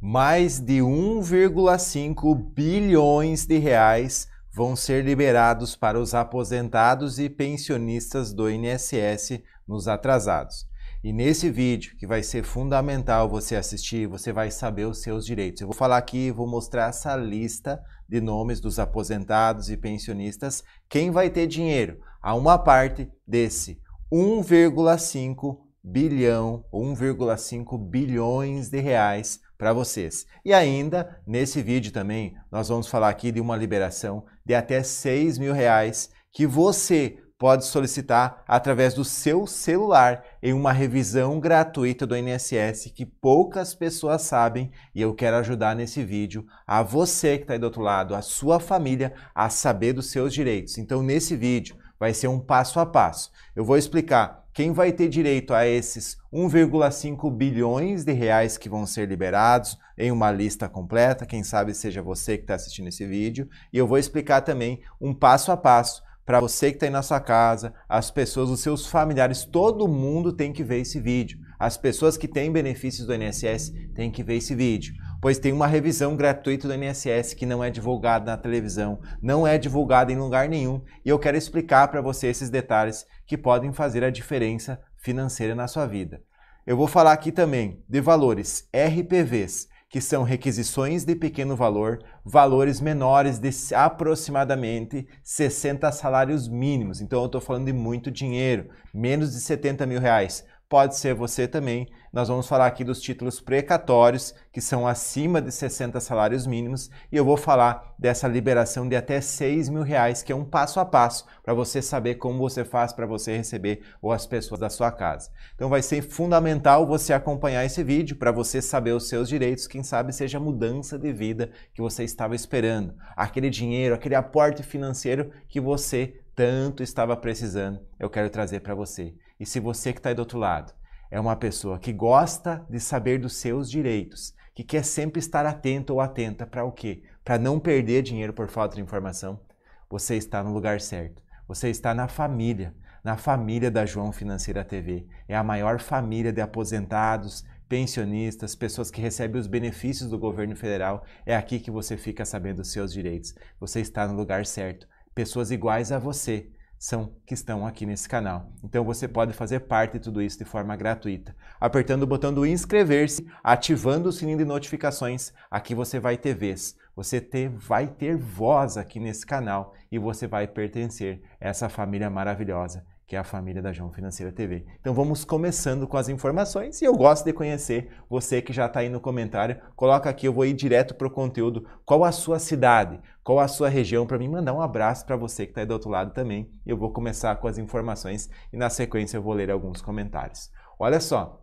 Mais de 1,5 bilhões de reais vão ser liberados para os aposentados e pensionistas do INSS nos atrasados. E nesse vídeo, que vai ser fundamental você assistir, você vai saber os seus direitos. Eu vou falar aqui, vou mostrar essa lista de nomes dos aposentados e pensionistas, quem vai ter dinheiro a uma parte desse 1,5 bilhão, 1,5 bilhões de reais para vocês. E ainda, nesse vídeo também, nós vamos falar aqui de uma liberação de até 6 mil reais que você pode solicitar através do seu celular em uma revisão gratuita do INSS que poucas pessoas sabem e eu quero ajudar nesse vídeo a você que está aí do outro lado, a sua família, a saber dos seus direitos. Então, nesse vídeo vai ser um passo a passo. Eu vou explicar quem vai ter direito a esses 1,5 bilhões de reais que vão ser liberados em uma lista completa? Quem sabe seja você que está assistindo esse vídeo. E eu vou explicar também um passo a passo para você que está aí na sua casa, as pessoas, os seus familiares, todo mundo tem que ver esse vídeo. As pessoas que têm benefícios do INSS têm que ver esse vídeo pois tem uma revisão gratuita do INSS que não é divulgada na televisão, não é divulgada em lugar nenhum, e eu quero explicar para você esses detalhes que podem fazer a diferença financeira na sua vida. Eu vou falar aqui também de valores RPVs, que são requisições de pequeno valor, valores menores de aproximadamente 60 salários mínimos. Então eu estou falando de muito dinheiro, menos de 70 mil reais pode ser você também. Nós vamos falar aqui dos títulos precatórios, que são acima de 60 salários mínimos, e eu vou falar dessa liberação de até 6 mil reais, que é um passo a passo para você saber como você faz para você receber ou as pessoas da sua casa. Então vai ser fundamental você acompanhar esse vídeo para você saber os seus direitos, quem sabe seja a mudança de vida que você estava esperando, aquele dinheiro, aquele aporte financeiro que você tanto estava precisando. Eu quero trazer para você. E se você que está aí do outro lado é uma pessoa que gosta de saber dos seus direitos, que quer sempre estar atento ou atenta para o quê? Para não perder dinheiro por falta de informação, você está no lugar certo. Você está na família, na família da João Financeira TV. É a maior família de aposentados, pensionistas, pessoas que recebem os benefícios do governo federal. É aqui que você fica sabendo os seus direitos. Você está no lugar certo. Pessoas iguais a você, são que estão aqui nesse canal. Então você pode fazer parte de tudo isso de forma gratuita. Apertando o botão do inscrever-se, ativando o sininho de notificações, aqui você vai ter vez. Você ter, vai ter voz aqui nesse canal e você vai pertencer a essa família maravilhosa que é a família da João Financeira TV. Então vamos começando com as informações e eu gosto de conhecer você que já está aí no comentário. Coloca aqui, eu vou ir direto para o conteúdo. Qual a sua cidade? Qual a sua região? Para mim mandar um abraço para você que está aí do outro lado também. Eu vou começar com as informações e na sequência eu vou ler alguns comentários. Olha só,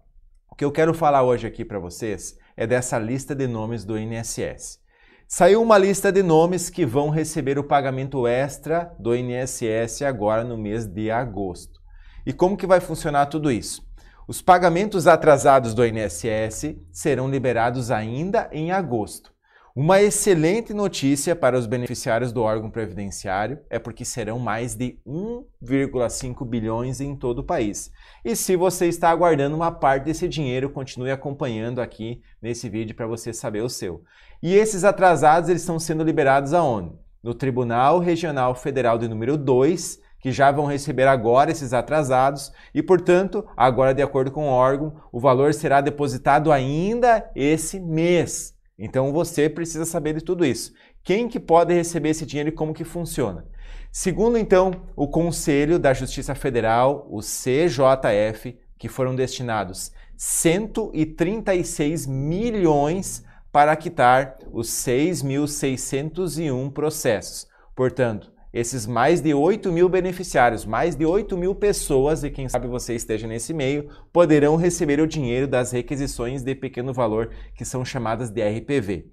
o que eu quero falar hoje aqui para vocês é dessa lista de nomes do INSS. Saiu uma lista de nomes que vão receber o pagamento extra do INSS agora no mês de agosto. E como que vai funcionar tudo isso? Os pagamentos atrasados do INSS serão liberados ainda em agosto. Uma excelente notícia para os beneficiários do órgão previdenciário é porque serão mais de 1,5 bilhões em todo o país. E se você está aguardando uma parte desse dinheiro, continue acompanhando aqui nesse vídeo para você saber o seu. E esses atrasados eles estão sendo liberados aonde? No Tribunal Regional Federal de número 2, que já vão receber agora esses atrasados e, portanto, agora de acordo com o órgão, o valor será depositado ainda esse mês. Então você precisa saber de tudo isso. Quem que pode receber esse dinheiro e como que funciona? Segundo então o Conselho da Justiça Federal, o CJF, que foram destinados 136 milhões para quitar os 6.601 processos. Portanto, esses mais de 8 mil beneficiários, mais de 8 mil pessoas, e quem sabe você esteja nesse meio, poderão receber o dinheiro das requisições de pequeno valor, que são chamadas de RPV.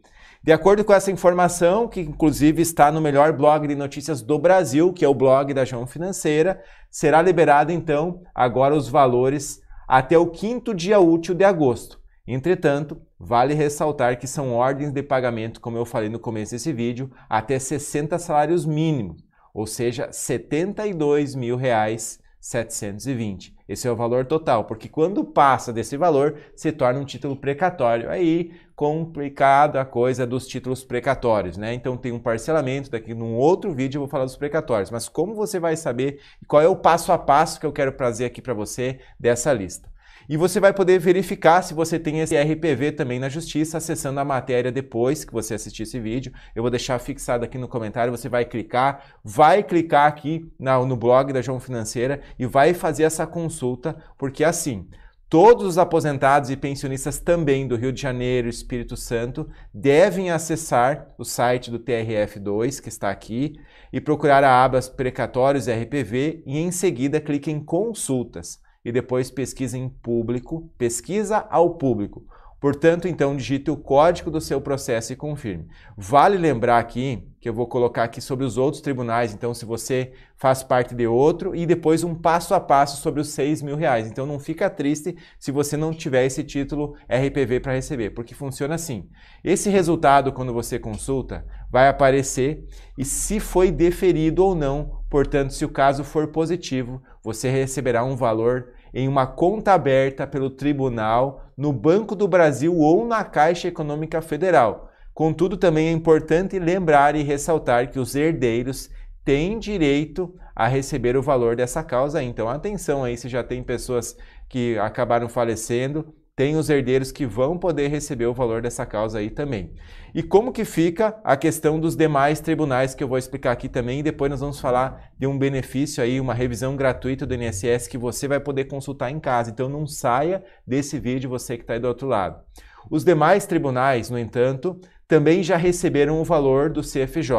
De acordo com essa informação, que inclusive está no melhor blog de notícias do Brasil, que é o blog da João Financeira, será liberado então agora os valores até o quinto dia útil de agosto. Entretanto, vale ressaltar que são ordens de pagamento, como eu falei no começo desse vídeo, até 60 salários mínimos ou seja, R$ 72.720. Esse é o valor total, porque quando passa desse valor, se torna um título precatório. Aí complicada a coisa dos títulos precatórios, né? Então tem um parcelamento, daqui num outro vídeo eu vou falar dos precatórios, mas como você vai saber qual é o passo a passo que eu quero trazer aqui para você dessa lista? E você vai poder verificar se você tem esse RPV também na justiça, acessando a matéria depois que você assistir esse vídeo. Eu vou deixar fixado aqui no comentário, você vai clicar, vai clicar aqui na, no blog da João Financeira e vai fazer essa consulta, porque assim, Todos os aposentados e pensionistas também do Rio de Janeiro e Espírito Santo devem acessar o site do TRF2, que está aqui, e procurar a aba Precatórios RPV e em seguida clique em Consultas e depois pesquisa em público, pesquisa ao público. Portanto, então digite o código do seu processo e confirme. Vale lembrar aqui que eu vou colocar aqui sobre os outros tribunais, então se você faz parte de outro e depois um passo a passo sobre os 6 mil reais. Então não fica triste se você não tiver esse título RPV para receber, porque funciona assim. Esse resultado, quando você consulta, vai aparecer e se foi deferido ou não, portanto, se o caso for positivo, você receberá um valor em uma conta aberta pelo tribunal no Banco do Brasil ou na Caixa Econômica Federal. Contudo, também é importante lembrar e ressaltar que os herdeiros têm direito a receber o valor dessa causa. Então, atenção aí se já tem pessoas que acabaram falecendo tem os herdeiros que vão poder receber o valor dessa causa aí também. E como que fica a questão dos demais tribunais que eu vou explicar aqui também, e depois nós vamos falar de um benefício aí, uma revisão gratuita do INSS que você vai poder consultar em casa. Então não saia desse vídeo você que está aí do outro lado. Os demais tribunais, no entanto, também já receberam o valor do CFJ,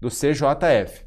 do CJF.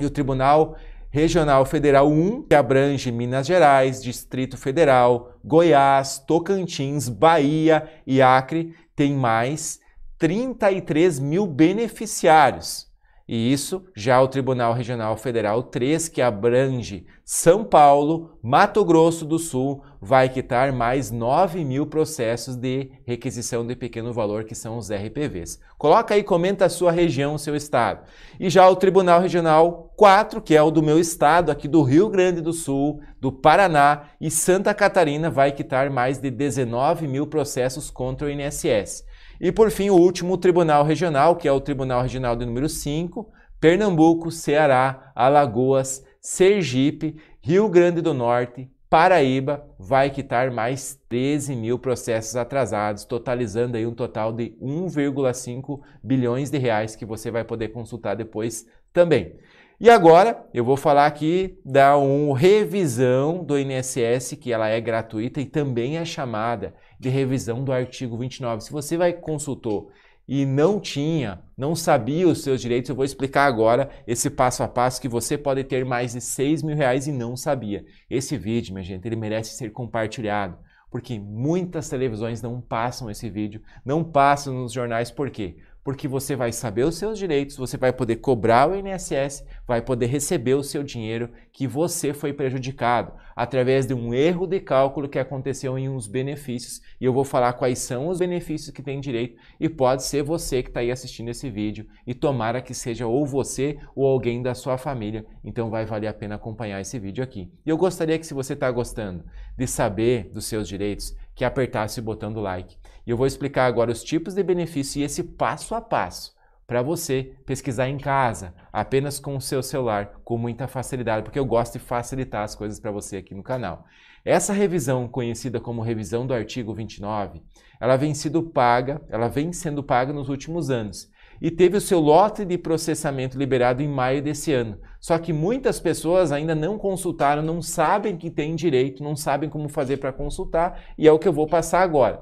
E o Tribunal Regional Federal 1, que abrange Minas Gerais, Distrito Federal, Goiás, Tocantins, Bahia e Acre, tem mais 33 mil beneficiários. E isso já o Tribunal Regional Federal 3, que abrange São Paulo, Mato Grosso do Sul, vai quitar mais 9 mil processos de requisição de pequeno valor, que são os RPVs. Coloca aí, comenta a sua região, o seu estado. E já o Tribunal Regional 4, que é o do meu estado, aqui do Rio Grande do Sul, do Paraná e Santa Catarina, vai quitar mais de 19 mil processos contra o INSS. E por fim, o último o tribunal regional, que é o Tribunal Regional de número 5, Pernambuco, Ceará, Alagoas, Sergipe, Rio Grande do Norte, Paraíba, vai quitar mais 13 mil processos atrasados, totalizando aí um total de 1,5 bilhões de reais que você vai poder consultar depois também. E agora eu vou falar aqui da um, revisão do INSS, que ela é gratuita e também é chamada de revisão do artigo 29. Se você vai consultou e não tinha, não sabia os seus direitos, eu vou explicar agora esse passo a passo que você pode ter mais de 6 mil reais e não sabia. Esse vídeo, minha gente, ele merece ser compartilhado, porque muitas televisões não passam esse vídeo, não passam nos jornais, por quê? porque você vai saber os seus direitos, você vai poder cobrar o INSS, vai poder receber o seu dinheiro que você foi prejudicado através de um erro de cálculo que aconteceu em uns benefícios. E eu vou falar quais são os benefícios que tem direito e pode ser você que está aí assistindo esse vídeo e tomara que seja ou você ou alguém da sua família. Então vai valer a pena acompanhar esse vídeo aqui. E eu gostaria que se você está gostando de saber dos seus direitos, que apertasse o botão do like e eu vou explicar agora os tipos de benefício e esse passo a passo para você pesquisar em casa, apenas com o seu celular, com muita facilidade, porque eu gosto de facilitar as coisas para você aqui no canal. Essa revisão, conhecida como revisão do artigo 29, ela vem sendo paga, ela vem sendo paga nos últimos anos e teve o seu lote de processamento liberado em maio desse ano. Só que muitas pessoas ainda não consultaram, não sabem que têm direito, não sabem como fazer para consultar, e é o que eu vou passar agora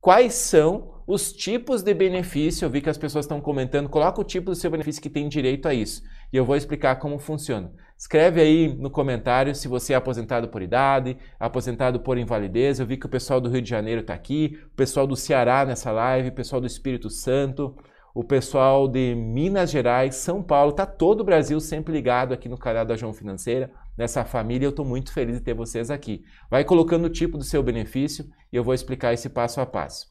quais são os tipos de benefício. Eu vi que as pessoas estão comentando, coloca o tipo do seu benefício que tem direito a isso. E eu vou explicar como funciona. Escreve aí no comentário se você é aposentado por idade, aposentado por invalidez. Eu vi que o pessoal do Rio de Janeiro está aqui, o pessoal do Ceará nessa live, o pessoal do Espírito Santo, o pessoal de Minas Gerais, São Paulo, tá todo o Brasil sempre ligado aqui no canal da João Financeira dessa família. Eu estou muito feliz de ter vocês aqui. Vai colocando o tipo do seu benefício e eu vou explicar esse passo a passo.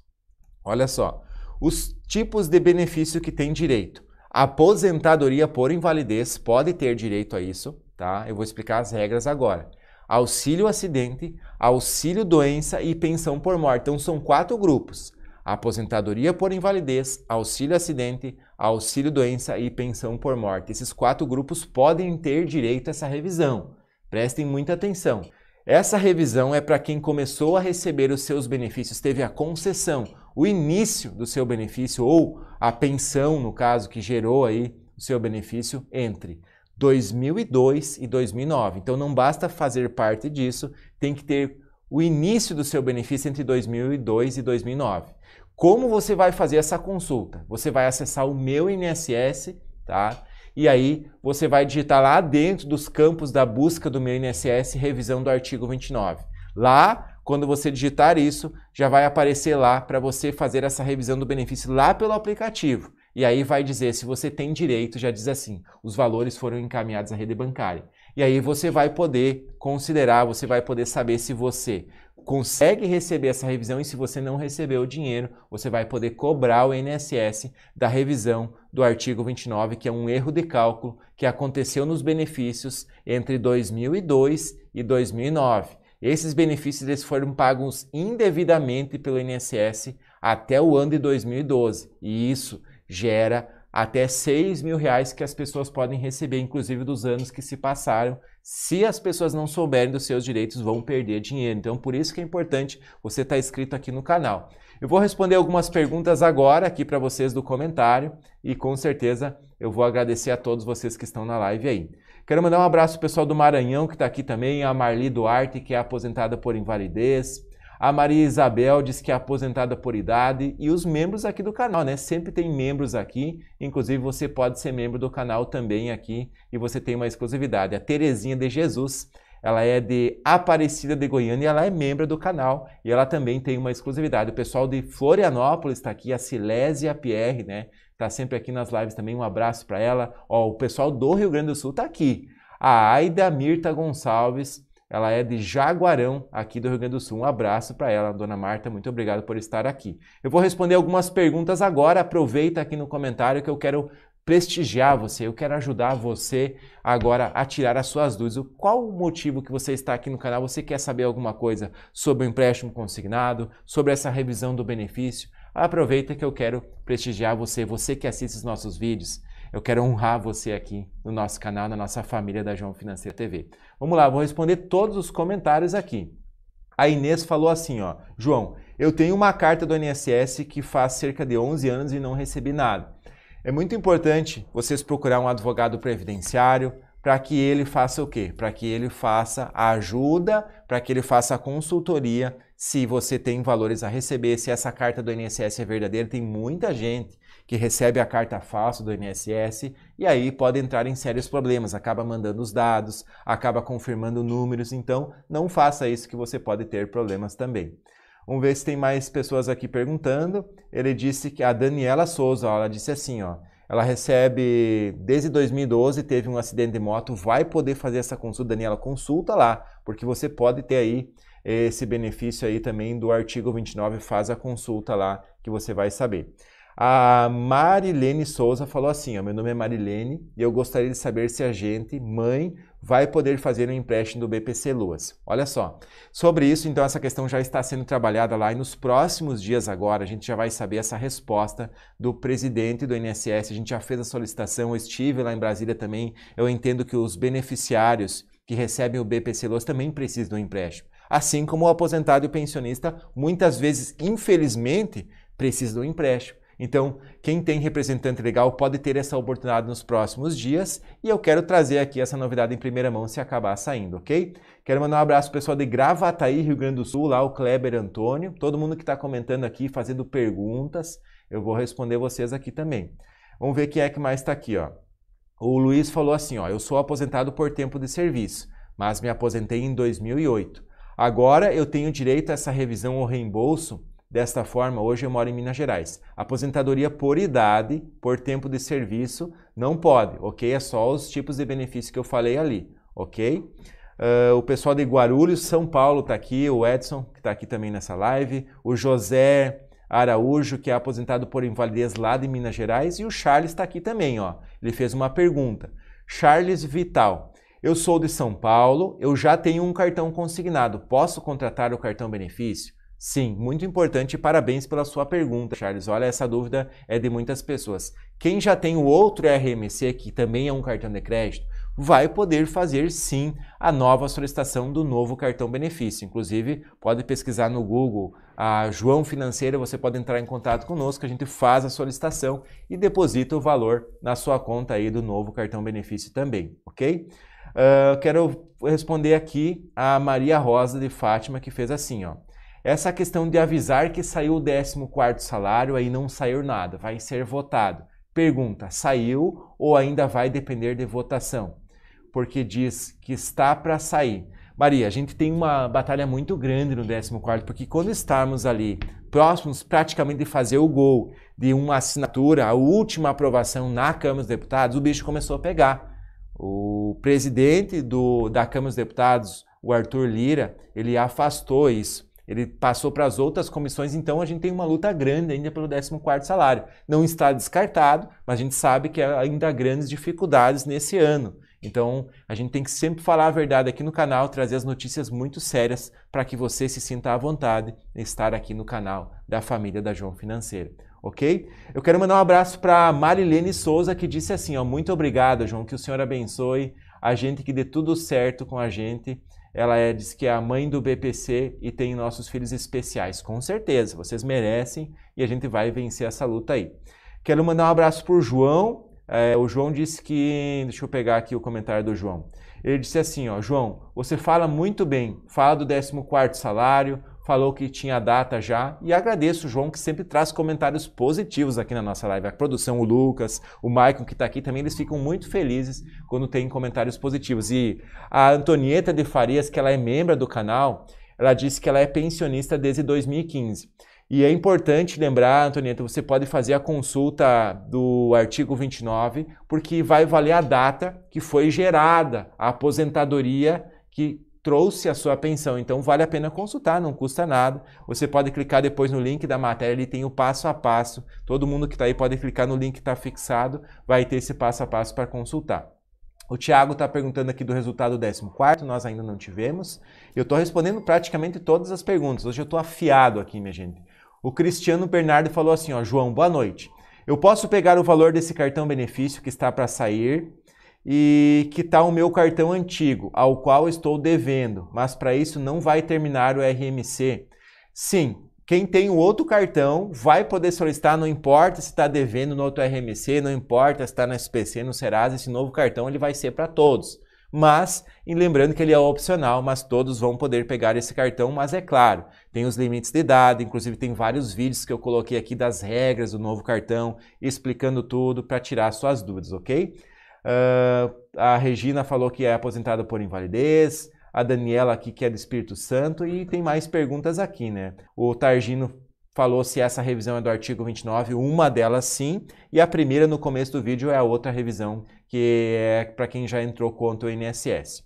Olha só, os tipos de benefício que tem direito. A aposentadoria por invalidez pode ter direito a isso, tá? Eu vou explicar as regras agora. Auxílio acidente, auxílio doença e pensão por morte. Então são quatro grupos: aposentadoria por invalidez, auxílio acidente, auxílio doença e pensão por morte. Esses quatro grupos podem ter direito a essa revisão. Prestem muita atenção. Essa revisão é para quem começou a receber os seus benefícios, teve a concessão, o início do seu benefício ou a pensão, no caso, que gerou aí o seu benefício entre 2002 e 2009. Então não basta fazer parte disso, tem que ter o início do seu benefício entre 2002 e 2009. Como você vai fazer essa consulta? Você vai acessar o meu INSS, tá? E aí você vai digitar lá dentro dos campos da busca do meu INSS revisão do artigo 29. Lá, quando você digitar isso, já vai aparecer lá para você fazer essa revisão do benefício lá pelo aplicativo. E aí vai dizer se você tem direito, já diz assim, os valores foram encaminhados à rede bancária. E aí você vai poder considerar, você vai poder saber se você consegue receber essa revisão e se você não recebeu o dinheiro, você vai poder cobrar o INSS da revisão do artigo 29, que é um erro de cálculo que aconteceu nos benefícios entre 2002 e 2009. Esses benefícios eles foram pagos indevidamente pelo INSS até o ano de 2012, e isso gera até 6 mil reais que as pessoas podem receber, inclusive dos anos que se passaram. Se as pessoas não souberem dos seus direitos, vão perder dinheiro. Então, por isso que é importante você estar tá inscrito aqui no canal. Eu vou responder algumas perguntas agora aqui para vocês do comentário e com certeza eu vou agradecer a todos vocês que estão na live aí. Quero mandar um abraço pro pessoal do Maranhão que está aqui também, a Marli Duarte, que é aposentada por invalidez, a Maria Isabel diz que é aposentada por idade e os membros aqui do canal, né? Sempre tem membros aqui, inclusive você pode ser membro do canal também aqui e você tem uma exclusividade. A Terezinha de Jesus, ela é de Aparecida de Goiânia e ela é membro do canal e ela também tem uma exclusividade. O pessoal de Florianópolis está aqui, a Silésia Pierre, né? Está sempre aqui nas lives também. Um abraço para ela. Ó, o pessoal do Rio Grande do Sul está aqui. A Aida Mirta Gonçalves, ela é de Jaguarão, aqui do Rio Grande do Sul. Um abraço para ela, dona Marta. Muito obrigado por estar aqui. Eu vou responder algumas perguntas agora. Aproveita aqui no comentário que eu quero prestigiar você, eu quero ajudar você agora a tirar as suas dúvidas. Qual o motivo que você está aqui no canal? Você quer saber alguma coisa sobre o empréstimo consignado, sobre essa revisão do benefício? Aproveita que eu quero prestigiar você, você que assiste os nossos vídeos. Eu quero honrar você aqui no nosso canal, na nossa família da João Financeira TV. Vamos lá, vou responder todos os comentários aqui. A Inês falou assim, ó, João, eu tenho uma carta do INSS que faz cerca de 11 anos e não recebi nada. É muito importante vocês procurar um advogado previdenciário para que ele faça o quê? Para que ele faça a ajuda, para que ele faça a consultoria se você tem valores a receber, se essa carta do INSS é verdadeira. Tem muita gente que recebe a carta falsa do INSS e aí pode entrar em sérios problemas, acaba mandando os dados, acaba confirmando números, então não faça isso que você pode ter problemas também. Vamos ver se tem mais pessoas aqui perguntando. Ele disse que a Daniela Souza, ela disse assim, ó, ela recebe desde 2012, teve um acidente de moto, vai poder fazer essa consulta, Daniela, consulta lá, porque você pode ter aí esse benefício aí também do artigo 29, faz a consulta lá que você vai saber. A Marilene Souza falou assim: ó, Meu nome é Marilene e eu gostaria de saber se a gente, mãe, vai poder fazer um empréstimo do BPC Luas. Olha só. Sobre isso, então, essa questão já está sendo trabalhada lá e nos próximos dias agora a gente já vai saber essa resposta do presidente do INSS. A gente já fez a solicitação, eu estive lá em Brasília também. Eu entendo que os beneficiários que recebem o BPC Luas também precisam do empréstimo. Assim como o aposentado e o pensionista, muitas vezes, infelizmente, precisam do empréstimo. Então, quem tem representante legal pode ter essa oportunidade nos próximos dias e eu quero trazer aqui essa novidade em primeira mão se acabar saindo, ok? Quero mandar um abraço pessoal de Gravataí, Rio Grande do Sul, lá o Kleber Antônio, todo mundo que está comentando aqui, fazendo perguntas, eu vou responder vocês aqui também. Vamos ver quem é que mais está aqui, ó. O Luiz falou assim, ó, eu sou aposentado por tempo de serviço, mas me aposentei em 2008. Agora eu tenho direito a essa revisão ou reembolso Desta forma, hoje eu moro em Minas Gerais. Aposentadoria por idade, por tempo de serviço, não pode, ok? É só os tipos de benefícios que eu falei ali, ok? Uh, o pessoal de Guarulhos, São Paulo está aqui, o Edson, que está aqui também nessa live, o José Araújo, que é aposentado por invalidez lá de Minas Gerais, e o Charles está aqui também, ó. Ele fez uma pergunta. Charles Vital. Eu sou de São Paulo, eu já tenho um cartão consignado. Posso contratar o cartão benefício? Sim, muito importante. Parabéns pela sua pergunta, Charles. Olha, essa dúvida é de muitas pessoas. Quem já tem o outro RMC, que também é um cartão de crédito, vai poder fazer sim a nova solicitação do novo cartão benefício. Inclusive, pode pesquisar no Google a João Financeira, você pode entrar em contato conosco, a gente faz a solicitação e deposita o valor na sua conta aí do novo cartão benefício também, ok? Uh, quero responder aqui a Maria Rosa de Fátima que fez assim, ó. Essa questão de avisar que saiu o 14 salário aí não saiu nada, vai ser votado. Pergunta: saiu ou ainda vai depender de votação? Porque diz que está para sair. Maria, a gente tem uma batalha muito grande no 14, porque quando estarmos ali próximos praticamente de fazer o gol de uma assinatura, a última aprovação na Câmara dos Deputados, o bicho começou a pegar. O presidente do, da Câmara dos Deputados, o Arthur Lira, ele afastou isso. Ele passou para as outras comissões, então a gente tem uma luta grande ainda pelo 14º salário. Não está descartado, mas a gente sabe que ainda há grandes dificuldades nesse ano. Então, a gente tem que sempre falar a verdade aqui no canal, trazer as notícias muito sérias para que você se sinta à vontade em estar aqui no canal da família da João Financeira, ok? Eu quero mandar um abraço para Marilene Souza, que disse assim, ó, muito obrigado, João, que o senhor abençoe a gente que dê tudo certo com a gente. Ela é, diz que é a mãe do BPC e tem nossos filhos especiais. Com certeza, vocês merecem e a gente vai vencer essa luta aí. Quero mandar um abraço para o João. É, o João disse que. Deixa eu pegar aqui o comentário do João. Ele disse assim: ó, João, você fala muito bem, fala do 14 salário, falou que tinha data já e agradeço o João que sempre traz comentários positivos aqui na nossa live. A produção, o Lucas, o Maicon que está aqui também, eles ficam muito felizes quando tem comentários positivos. E a Antonieta de Farias, que ela é membro do canal, ela disse que ela é pensionista desde 2015. E é importante lembrar, Antonieta, você pode fazer a consulta do artigo 29, porque vai valer a data que foi gerada a aposentadoria que trouxe a sua pensão. Então vale a pena consultar, não custa nada. Você pode clicar depois no link da matéria, ele tem o passo a passo. Todo mundo que está aí pode clicar no link que está fixado, vai ter esse passo a passo para consultar. O Tiago está perguntando aqui do resultado 14, nós ainda não tivemos. Eu estou respondendo praticamente todas as perguntas. Hoje eu estou afiado aqui, minha gente. O Cristiano Bernardo falou assim: ó, João, boa noite. Eu posso pegar o valor desse cartão benefício que está para sair e que está o meu cartão antigo, ao qual estou devendo, mas para isso não vai terminar o RMC. Sim, quem tem o outro cartão vai poder solicitar, não importa se está devendo no outro RMC, não importa se está no SPC, no Serasa, esse novo cartão ele vai ser para todos. Mas, e lembrando que ele é opcional, mas todos vão poder pegar esse cartão, mas é claro, tem os limites de idade, inclusive tem vários vídeos que eu coloquei aqui das regras do novo cartão, explicando tudo para tirar suas dúvidas, ok? Uh, a Regina falou que é aposentada por invalidez. A Daniela aqui que é do Espírito Santo. E tem mais perguntas aqui, né? O Targino falou se essa revisão é do artigo 29, uma delas sim, e a primeira no começo do vídeo é a outra revisão que é para quem já entrou contra o INSS.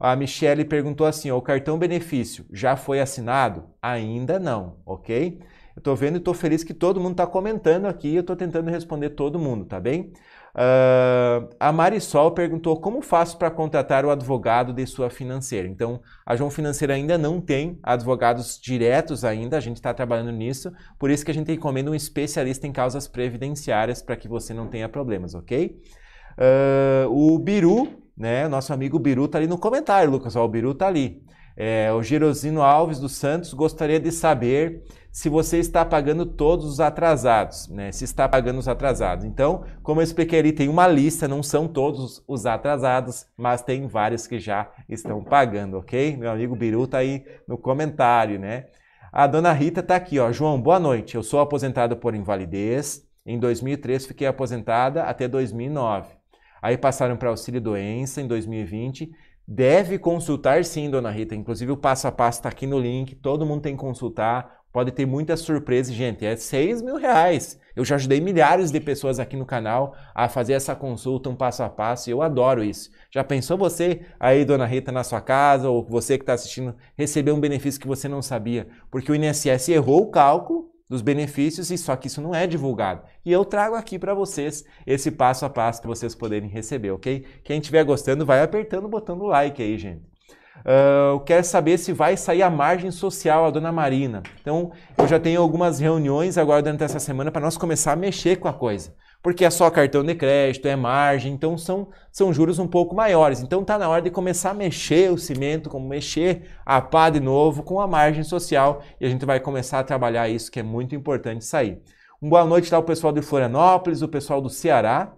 A Michele perguntou assim: o cartão benefício já foi assinado? Ainda não, ok? Eu tô vendo e tô feliz que todo mundo está comentando aqui, eu tô tentando responder todo mundo, tá bem? Uh, a Marisol perguntou como faço para contratar o advogado de sua financeira. Então, a João Financeira ainda não tem advogados diretos ainda, a gente está trabalhando nisso, por isso que a gente recomenda um especialista em causas previdenciárias para que você não tenha problemas, ok? Uh, o Biru, né, nosso amigo Biru está ali no comentário, Lucas, ó, o Biru está ali. É, o Gerosino Alves dos Santos gostaria de saber se você está pagando todos os atrasados, né? Se está pagando os atrasados. Então, como eu expliquei ali, tem uma lista, não são todos os atrasados, mas tem vários que já estão pagando, ok? Meu amigo Biru está aí no comentário, né? A dona Rita está aqui, ó. João, boa noite. Eu sou aposentada por invalidez. Em 2003 fiquei aposentada até 2009. Aí passaram para auxílio doença em 2020 Deve consultar sim, dona Rita. Inclusive o passo a passo está aqui no link, todo mundo tem que consultar. Pode ter muitas surpresas, gente. É 6 mil reais. Eu já ajudei milhares de pessoas aqui no canal a fazer essa consulta, um passo a passo, e eu adoro isso. Já pensou você aí, dona Rita, na sua casa, ou você que está assistindo, receber um benefício que você não sabia? Porque o INSS errou o cálculo dos benefícios, e só que isso não é divulgado. E eu trago aqui para vocês esse passo a passo para vocês poderem receber, ok? Quem estiver gostando, vai apertando o botão do like aí, gente. Ah, uh, quer saber se vai sair a margem social, a dona Marina. Então, eu já tenho algumas reuniões agora durante essa semana para nós começar a mexer com a coisa. Porque é só cartão de crédito, é margem, então são, são juros um pouco maiores. Então está na hora de começar a mexer o cimento, como mexer a pá de novo com a margem social e a gente vai começar a trabalhar isso que é muito importante sair. Um boa noite lá tá? o pessoal de Florianópolis, o pessoal do Ceará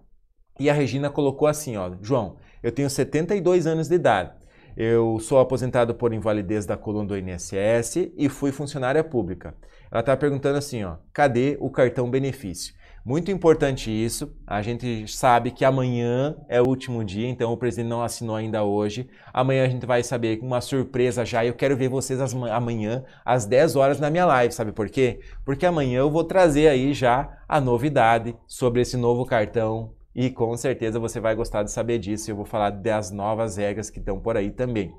e a Regina colocou assim, ó, João, eu tenho 72 anos de idade eu sou aposentado por invalidez da coluna do INSS e fui funcionária pública. Ela está perguntando assim, ó, cadê o cartão benefício? Muito importante isso. A gente sabe que amanhã é o último dia, então o presidente não assinou ainda hoje. Amanhã a gente vai saber uma surpresa já. Eu quero ver vocês amanhã às 10 horas na minha live, sabe por quê? Porque amanhã eu vou trazer aí já a novidade sobre esse novo cartão e com certeza você vai gostar de saber disso. Eu vou falar das novas regras que estão por aí também.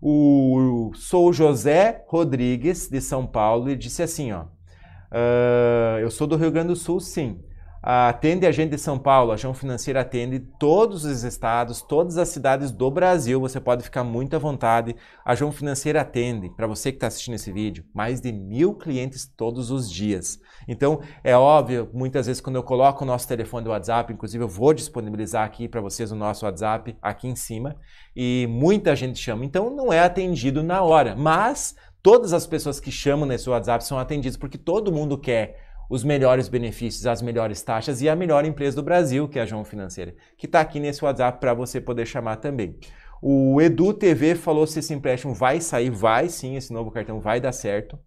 O sou José Rodrigues de São Paulo e disse assim, ó, uh, eu sou do Rio Grande do Sul, sim, atende a gente de São Paulo, a João Financeira atende todos os estados, todas as cidades do Brasil, você pode ficar muito à vontade. A João Financeira atende, para você que está assistindo esse vídeo, mais de mil clientes todos os dias. Então, é óbvio, muitas vezes quando eu coloco o nosso telefone do WhatsApp, inclusive eu vou disponibilizar aqui para vocês o nosso WhatsApp aqui em cima, e muita gente chama, então não é atendido na hora, mas todas as pessoas que chamam nesse WhatsApp são atendidas, porque todo mundo quer os melhores benefícios, as melhores taxas e a melhor empresa do Brasil, que é a João Financeira, que está aqui nesse WhatsApp para você poder chamar também. O Edu TV falou se esse empréstimo vai sair, vai sim, esse novo cartão vai dar certo.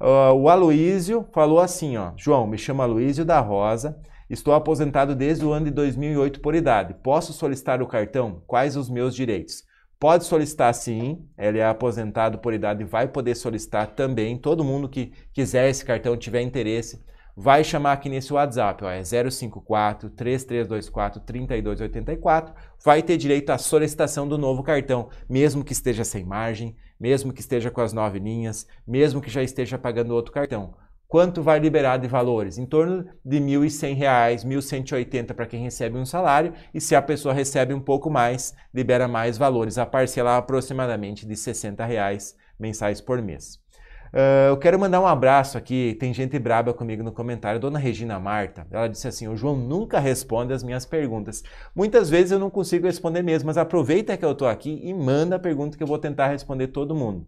Uh, o Aloísio falou assim, ó, João, me chama Aloísio da Rosa, estou aposentado desde o ano de 2008 por idade, posso solicitar o cartão? Quais os meus direitos? Pode solicitar sim, ele é aposentado por idade, vai poder solicitar também, todo mundo que quiser esse cartão, tiver interesse, vai chamar aqui nesse WhatsApp, ó, é 054 3324 3284, vai ter direito à solicitação do novo cartão, mesmo que esteja sem margem, mesmo que esteja com as nove linhas, mesmo que já esteja pagando outro cartão. Quanto vai liberar de valores? Em torno de R$ 1.100, R$ 1.180 para quem recebe um salário, e se a pessoa recebe um pouco mais, libera mais valores, a parcelar aproximadamente de R$ 60 reais mensais por mês. Ah, eu quero mandar um abraço aqui, tem gente braba comigo no comentário, Dona Regina Marta. Ela disse assim: o João nunca responde as minhas perguntas. Muitas vezes eu não consigo responder mesmo, mas aproveita que eu estou aqui e manda a pergunta que eu vou tentar responder todo mundo.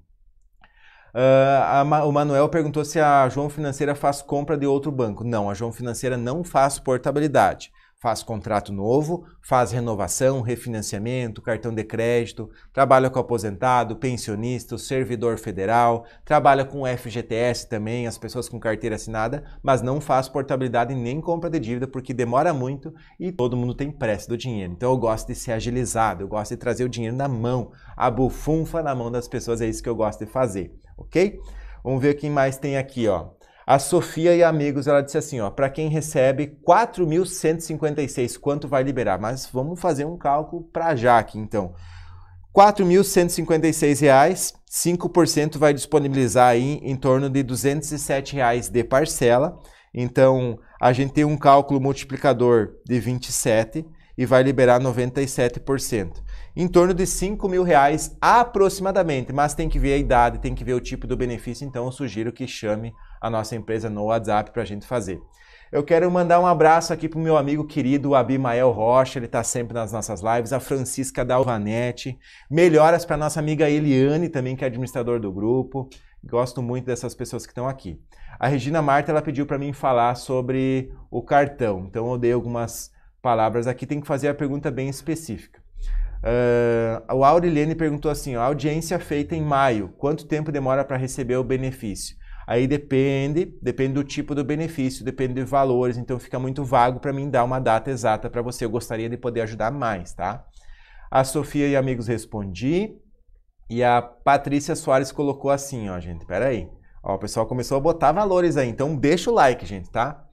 Uh, Ma o Manuel perguntou se a João Financeira faz compra de outro banco. Não, a João Financeira não faz portabilidade faz contrato novo, faz renovação, refinanciamento, cartão de crédito, trabalha com aposentado, pensionista, servidor federal, trabalha com FGTS também, as pessoas com carteira assinada, mas não faz portabilidade nem compra de dívida porque demora muito e todo mundo tem pressa do dinheiro. Então eu gosto de ser agilizado, eu gosto de trazer o dinheiro na mão, a bufunfa na mão das pessoas, é isso que eu gosto de fazer, ok? Vamos ver quem mais tem aqui, ó. A Sofia e amigos, ela disse assim, ó, para quem recebe 4.156, quanto vai liberar? Mas vamos fazer um cálculo para já aqui, então. R$ 4.156, 5% vai disponibilizar aí em torno de R$ reais de parcela. Então, a gente tem um cálculo multiplicador de 27 e vai liberar 97% em torno de 5 mil reais aproximadamente, mas tem que ver a idade, tem que ver o tipo do benefício, então eu sugiro que chame a nossa empresa no WhatsApp para a gente fazer. Eu quero mandar um abraço aqui para o meu amigo querido Abimael Rocha, ele está sempre nas nossas lives, a Francisca Dalvanete, melhoras para nossa amiga Eliane também, que é administrador do grupo, gosto muito dessas pessoas que estão aqui. A Regina Marta, ela pediu para mim falar sobre o cartão, então eu dei algumas palavras aqui, tem que fazer a pergunta bem específica. Uh, o Aureliane perguntou assim: audiência feita em maio, quanto tempo demora para receber o benefício? Aí depende, depende do tipo do benefício, depende de valores, então fica muito vago para mim dar uma data exata para você. Eu gostaria de poder ajudar mais, tá? A Sofia e amigos respondi. E a Patrícia Soares colocou assim, ó, gente, peraí. Ó, o pessoal começou a botar valores aí, então deixa o like, gente, tá?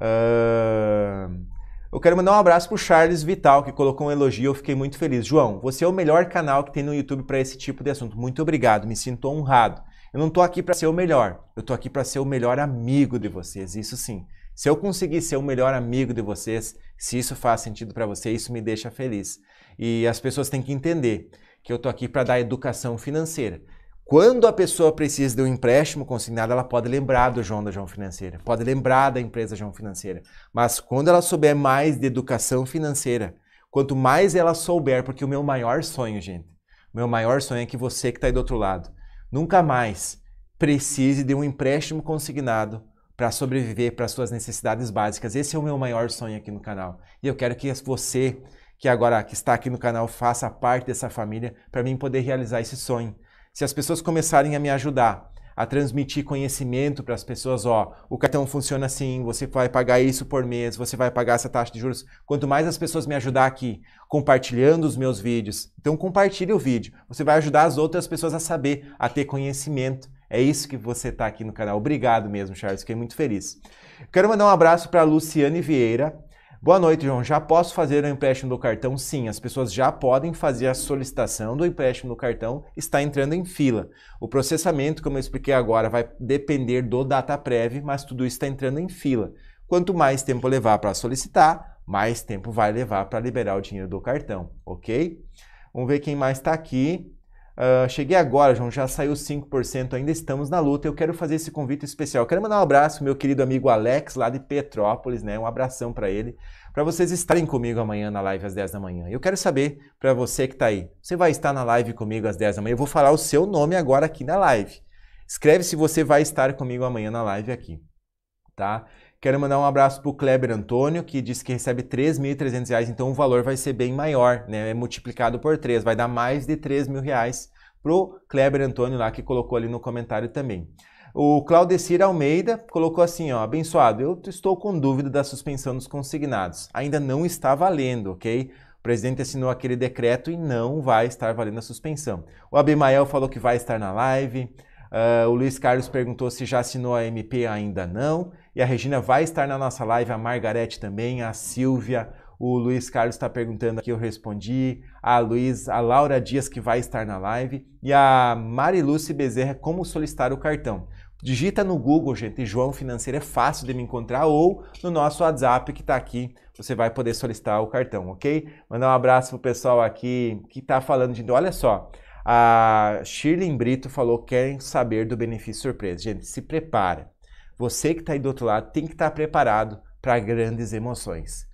Uh... Eu quero mandar um abraço pro Charles Vital, que colocou um elogio, eu fiquei muito feliz. João, você é o melhor canal que tem no YouTube para esse tipo de assunto. Muito obrigado, me sinto honrado. Eu não tô aqui para ser o melhor, eu tô aqui para ser o melhor amigo de vocês, isso sim. Se eu conseguir ser o melhor amigo de vocês, se isso faz sentido para você, isso me deixa feliz. E as pessoas têm que entender que eu tô aqui para dar educação financeira. Quando a pessoa precisa de um empréstimo consignado, ela pode lembrar do João da João Financeira, pode lembrar da empresa João Financeira. Mas quando ela souber mais de educação financeira, quanto mais ela souber, porque o meu maior sonho, gente, o meu maior sonho é que você que está aí do outro lado, nunca mais precise de um empréstimo consignado para sobreviver para suas necessidades básicas. Esse é o meu maior sonho aqui no canal. E eu quero que você que agora que está aqui no canal faça parte dessa família para mim poder realizar esse sonho se as pessoas começarem a me ajudar a transmitir conhecimento para as pessoas, ó, o cartão funciona assim, você vai pagar isso por mês, você vai pagar essa taxa de juros. Quanto mais as pessoas me ajudar aqui compartilhando os meus vídeos, então compartilhe o vídeo. Você vai ajudar as outras pessoas a saber, a ter conhecimento. É isso que você está aqui no canal. Obrigado mesmo, Charles, fiquei muito feliz. Quero mandar um abraço para Luciane Vieira, Boa noite, João. Já posso fazer o empréstimo do cartão? Sim, as pessoas já podem fazer a solicitação do empréstimo do cartão, está entrando em fila. O processamento, como eu expliquei agora, vai depender do data prévio, mas tudo isso está entrando em fila. Quanto mais tempo levar para solicitar, mais tempo vai levar para liberar o dinheiro do cartão, ok? Vamos ver quem mais está aqui. Uh, cheguei agora, João, já saiu 5%, ainda estamos na luta. Eu quero fazer esse convite especial. Eu quero mandar um abraço meu querido amigo Alex, lá de Petrópolis, né? Um abração para ele, para vocês estarem comigo amanhã na live às 10 da manhã. Eu quero saber para você que está aí, você vai estar na live comigo às 10 da manhã? Eu vou falar o seu nome agora aqui na live. Escreve se você vai estar comigo amanhã na live aqui, tá? Quero mandar um abraço para o Kleber Antônio, que disse que recebe R$ 3.300, então o valor vai ser bem maior, né? É multiplicado por 3, vai dar mais de R$ reais para o Kleber Antônio lá, que colocou ali no comentário também. O Claudecir Almeida colocou assim, ó, abençoado, eu estou com dúvida da suspensão dos consignados. Ainda não está valendo, ok? O presidente assinou aquele decreto e não vai estar valendo a suspensão. O Abimael falou que vai estar na live. Uh, o Luiz Carlos perguntou se já assinou a MP, ainda não. E a Regina vai estar na nossa live, a Margarete também, a Silvia, o Luiz Carlos está perguntando aqui, eu respondi. A Luiz, a Laura Dias, que vai estar na live. E a Mari Lúcia Bezerra, como solicitar o cartão. Digita no Google, gente, João Financeiro é fácil de me encontrar, ou no nosso WhatsApp que está aqui, você vai poder solicitar o cartão, ok? Mandar um abraço pro pessoal aqui que está falando de. Olha só, a Shirley Brito falou: querem saber do benefício surpresa. Gente, se prepara. Você que está aí do outro lado tem que estar tá preparado para grandes emoções,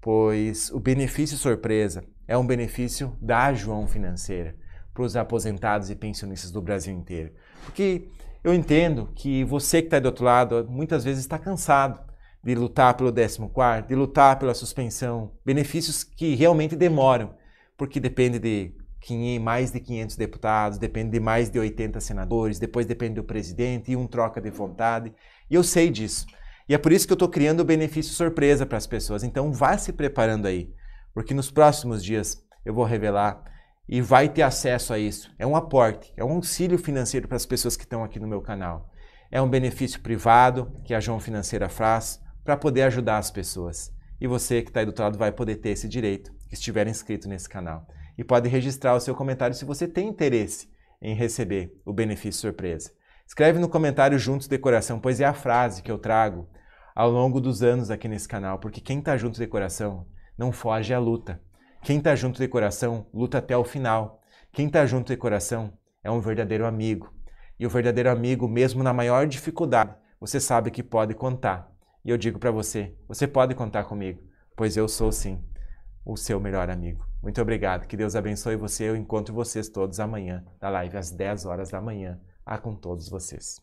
pois o benefício surpresa é um benefício da João Financeira para os aposentados e pensionistas do Brasil inteiro. Porque eu entendo que você que está do outro lado muitas vezes está cansado de lutar pelo 14, de lutar pela suspensão, benefícios que realmente demoram, porque depende de mais de 500 deputados, depende de mais de 80 senadores, depois depende do presidente e um troca de vontade. E eu sei disso. E é por isso que eu estou criando o benefício surpresa para as pessoas. Então vá se preparando aí, porque nos próximos dias eu vou revelar e vai ter acesso a isso. É um aporte, é um auxílio financeiro para as pessoas que estão aqui no meu canal. É um benefício privado que a João Financeira faz para poder ajudar as pessoas. E você que está aí do outro lado vai poder ter esse direito, que estiver inscrito nesse canal e pode registrar o seu comentário se você tem interesse em receber o benefício surpresa. Escreve no comentário juntos decoração, pois é a frase que eu trago ao longo dos anos aqui nesse canal, porque quem está junto decoração não foge à luta. Quem está junto decoração luta até o final. Quem está junto decoração é um verdadeiro amigo. E o verdadeiro amigo, mesmo na maior dificuldade, você sabe que pode contar. E eu digo para você, você pode contar comigo, pois eu sou sim o seu melhor amigo. Muito obrigado. Que Deus abençoe você. Eu encontro vocês todos amanhã na live às 10 horas da manhã. Ah, com todos vocês.